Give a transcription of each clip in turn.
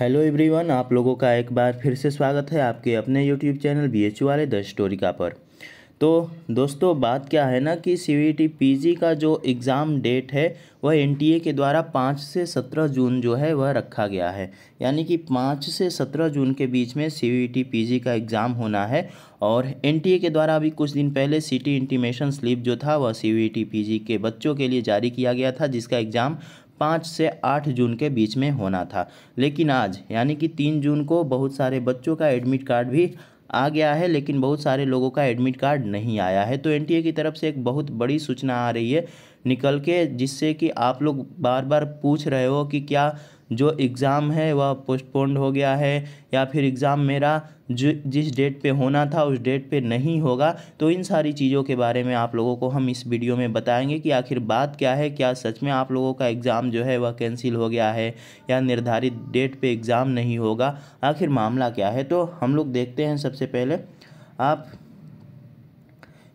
hello everyone आप लोगों का एक बार फिर से स्वागत है आपके अपने यूट्यूब चैनल बी एच वाले द स्टोरी का पर तो दोस्तों बात क्या है ना कि सी पीजी का जो एग्ज़ाम डेट है वह एनटीए के द्वारा पाँच से सत्रह जून जो है वह रखा गया है यानी कि पाँच से सत्रह जून के बीच में सी पीजी का एग्ज़ाम होना है और एनटीए के द्वारा अभी कुछ दिन पहले सिटी इंटीमेशन स्लिप जो था वह सी पीजी के बच्चों के लिए जारी किया गया था जिसका एग्ज़ाम पाँच से आठ जून के बीच में होना था लेकिन आज यानी कि तीन जून को बहुत सारे बच्चों का एडमिट कार्ड भी आ गया है लेकिन बहुत सारे लोगों का एडमिट कार्ड नहीं आया है तो एनटीए की तरफ से एक बहुत बड़ी सूचना आ रही है निकल के जिससे कि आप लोग बार बार पूछ रहे हो कि क्या जो एग्ज़ाम है वह पोस्टपोन्ड हो गया है या फिर एग्ज़ाम मेरा जो जिस डेट पे होना था उस डेट पे नहीं होगा तो इन सारी चीज़ों के बारे में आप लोगों को हम इस वीडियो में बताएंगे कि आखिर बात क्या है क्या सच में आप लोगों का एग्ज़ाम जो है वह कैंसिल हो गया है या निर्धारित डेट पे एग्ज़ाम नहीं होगा आखिर मामला क्या है तो हम लोग देखते हैं सबसे पहले आप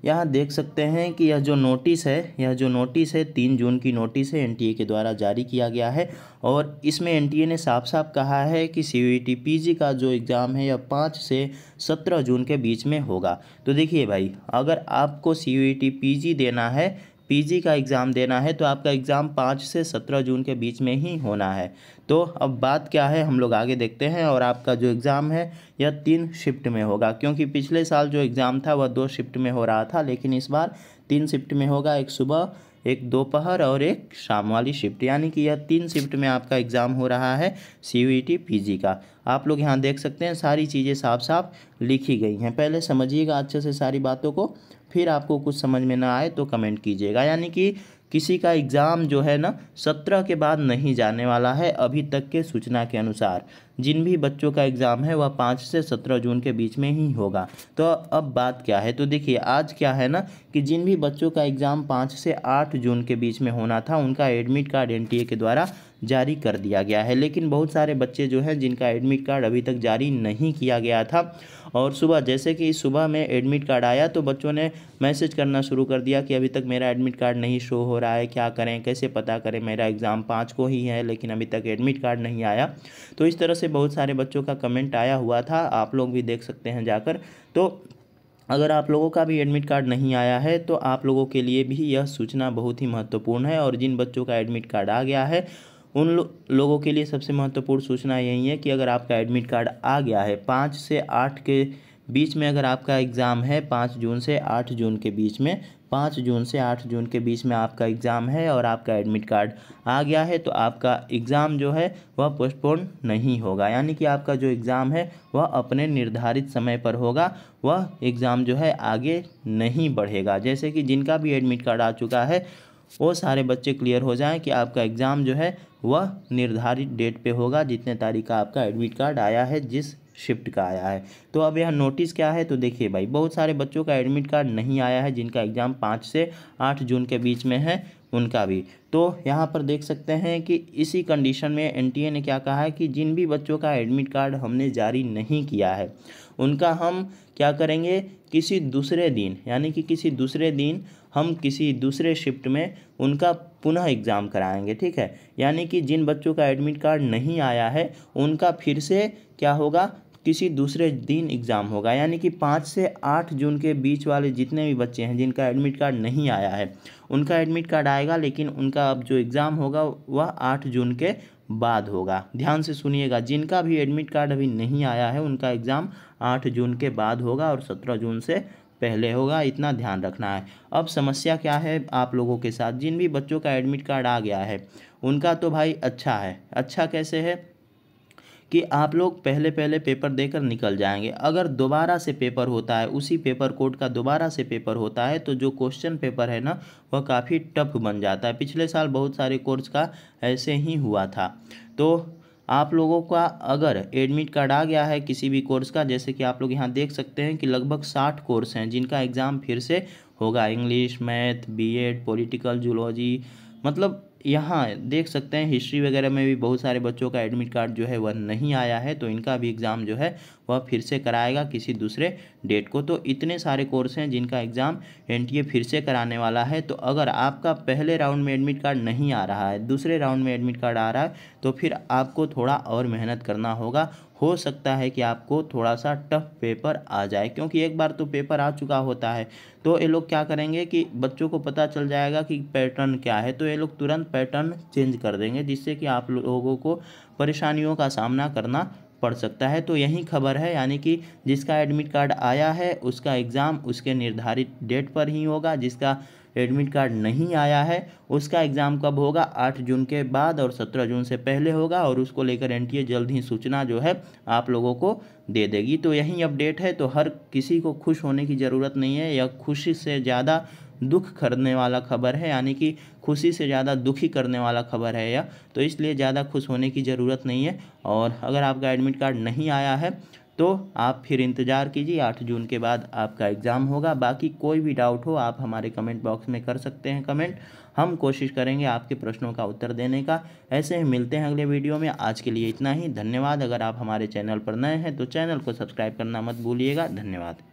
यहाँ देख सकते हैं कि यह जो नोटिस है यह जो नोटिस है तीन जून की नोटिस है एनटीए के द्वारा जारी किया गया है और इसमें एनटीए ने साफ साफ कहा है कि सी पीजी e का जो एग्ज़ाम है यह पाँच से सत्रह जून के बीच में होगा तो देखिए भाई अगर आपको सी पीजी e देना है पीजी का एग्ज़ाम देना है तो आपका एग्ज़ाम पाँच से सत्रह जून के बीच में ही होना है तो अब बात क्या है हम लोग आगे देखते हैं और आपका जो एग्ज़ाम है यह तीन शिफ्ट में होगा क्योंकि पिछले साल जो एग्ज़ाम था वह दो शिफ्ट में हो रहा था लेकिन इस बार तीन शिफ्ट में होगा एक सुबह एक दोपहर और एक शाम वाली शिफ्ट यानी कि यह तीन शिफ्ट में आपका एग्ज़ाम हो रहा है सी पीजी e का आप लोग यहाँ देख सकते हैं सारी चीज़ें साफ साफ लिखी गई हैं पहले समझिएगा अच्छे से सारी बातों को फिर आपको कुछ समझ में ना आए तो कमेंट कीजिएगा यानी कि किसी का एग्ज़ाम जो है ना सत्रह के बाद नहीं जाने वाला है अभी तक के सूचना के अनुसार जिन भी बच्चों का एग्ज़ाम है वह पाँच से सत्रह जून के बीच में ही होगा तो अब बात क्या है तो देखिए आज क्या है ना कि जिन भी बच्चों का एग्ज़ाम पाँच से आठ जून के बीच में होना था उनका एडमिट कार्ड एन के द्वारा जारी कर दिया गया है लेकिन बहुत सारे बच्चे जो हैं जिनका एडमिट कार्ड अभी तक जारी नहीं किया गया था और सुबह जैसे कि सुबह में एडमिट कार्ड आया तो बच्चों ने मैसेज करना शुरू कर दिया कि अभी तक मेरा एडमिट कार्ड नहीं शो हो रहा है क्या करें कैसे पता करें मेरा एग्ज़ाम पाँच को ही है लेकिन अभी तक एडमिट कार्ड नहीं आया तो इस तरह से से बहुत सारे बच्चों का कमेंट आया हुआ था आप लोग भी देख सकते हैं जाकर तो अगर आप लोगों का भी एडमिट कार्ड नहीं आया है तो आप लोगों के लिए भी यह सूचना बहुत ही महत्वपूर्ण है और जिन बच्चों का एडमिट कार्ड आ गया है उन लो, लोगों के लिए सबसे महत्वपूर्ण सूचना यही है कि अगर आपका एडमिट कार्ड आ गया है पाँच से आठ के बीच में अगर आपका एग्ज़ाम है पाँच जून से आठ जून के बीच में पाँच जून से आठ जून के बीच में आपका एग्ज़ाम है और आपका एडमिट कार्ड आ गया है तो आपका एग्ज़ाम जो है वह पोस्टपोन नहीं होगा यानी कि आपका जो एग्ज़ाम है वह अपने निर्धारित समय पर होगा वह एग्ज़ाम जो है आगे नहीं बढ़ेगा जैसे कि जिनका भी एडमिट कार्ड आ चुका है वो सारे बच्चे क्लियर हो जाएँ कि आपका एग्ज़ाम जो है वह निर्धारित डेट पर होगा जितने तारीख का आपका एडमिट कार्ड आया है जिस शिफ्ट का आया है तो अब यह नोटिस क्या है तो देखिए भाई बहुत सारे बच्चों का एडमिट कार्ड नहीं आया है जिनका एग्ज़ाम पाँच से आठ जून के बीच में है उनका भी तो यहाँ पर देख सकते हैं कि इसी कंडीशन में एनटीए ने क्या कहा है कि जिन भी बच्चों का एडमिट कार्ड हमने जारी नहीं किया है उनका हम क्या करेंगे किसी दूसरे दिन यानी कि किसी दूसरे दिन हम किसी दूसरे शिफ्ट में उनका पुनः एग्ज़ाम कराएंगे ठीक है यानी कि जिन बच्चों का एडमिट कार्ड नहीं आया है उनका फिर से क्या होगा किसी दूसरे दिन एग्ज़ाम होगा यानी कि पाँच से आठ जून के बीच वाले जितने भी बच्चे हैं जिनका एडमिट कार्ड नहीं आया है उनका एडमिट कार्ड आएगा लेकिन उनका अब जो एग्ज़ाम होगा वह आठ जून के बाद होगा ध्यान से सुनिएगा जिनका भी एडमिट कार्ड अभी नहीं आया है उनका एग्ज़ाम आठ जून के बाद होगा और सत्रह जून से पहले होगा इतना ध्यान रखना है अब समस्या क्या है आप लोगों के साथ जिन भी बच्चों का एडमिट कार्ड आ गया है उनका तो भाई अच्छा है अच्छा कैसे है कि आप लोग पहले पहले पेपर देकर निकल जाएंगे अगर दोबारा से पेपर होता है उसी पेपर कोड का दोबारा से पेपर होता है तो जो क्वेश्चन पेपर है ना वह काफ़ी टफ बन जाता है पिछले साल बहुत सारे कोर्स का ऐसे ही हुआ था तो आप लोगों का अगर एडमिट कार्ड आ गया है किसी भी कोर्स का जैसे कि आप लोग यहाँ देख सकते हैं कि लगभग साठ कोर्स हैं जिनका एग्ज़ाम फिर से होगा इंग्लिश मैथ एड पोलिटिकल जूलॉजी मतलब यहाँ देख सकते हैं हिस्ट्री वगैरह में भी बहुत सारे बच्चों का एडमिट कार्ड जो है वह नहीं आया है तो इनका भी एग्ज़ाम जो है वह फिर से कराएगा किसी दूसरे डेट को तो इतने सारे कोर्स हैं जिनका एग्ज़ाम एन फिर से कराने वाला है तो अगर आपका पहले राउंड में एडमिट कार्ड नहीं आ रहा है दूसरे राउंड में एडमिट कार्ड आ रहा है तो फिर आपको थोड़ा और मेहनत करना होगा हो सकता है कि आपको थोड़ा सा टफ पेपर आ जाए क्योंकि एक बार तो पेपर आ चुका होता है तो ये लोग क्या करेंगे कि बच्चों को पता चल जाएगा कि पैटर्न क्या है तो ये लोग तुरंत पैटर्न चेंज कर देंगे जिससे कि आप लोगों को परेशानियों का सामना करना पड़ सकता है तो यही खबर है यानी कि जिसका एडमिट कार्ड आया है उसका एग्ज़ाम उसके निर्धारित डेट पर ही होगा जिसका एडमिट कार्ड नहीं आया है उसका एग्ज़ाम कब होगा आठ जून के बाद और सत्रह जून से पहले होगा और उसको लेकर एन जल्द ही सूचना जो है आप लोगों को दे देगी तो यही अपडेट है तो हर किसी को खुश होने की ज़रूरत नहीं है या खुशी से ज़्यादा दुख करने वाला खबर है यानी कि खुशी से ज़्यादा दुखी करने वाला खबर है या तो इसलिए ज़्यादा खुश होने की ज़रूरत नहीं है और अगर आपका एडमिट कार्ड नहीं आया है तो आप फिर इंतज़ार कीजिए आठ जून के बाद आपका एग्ज़ाम होगा बाकी कोई भी डाउट हो आप हमारे कमेंट बॉक्स में कर सकते हैं कमेंट हम कोशिश करेंगे आपके प्रश्नों का उत्तर देने का ऐसे ही मिलते हैं अगले वीडियो में आज के लिए इतना ही धन्यवाद अगर आप हमारे चैनल पर नए हैं तो चैनल को सब्सक्राइब करना मत भूलिएगा धन्यवाद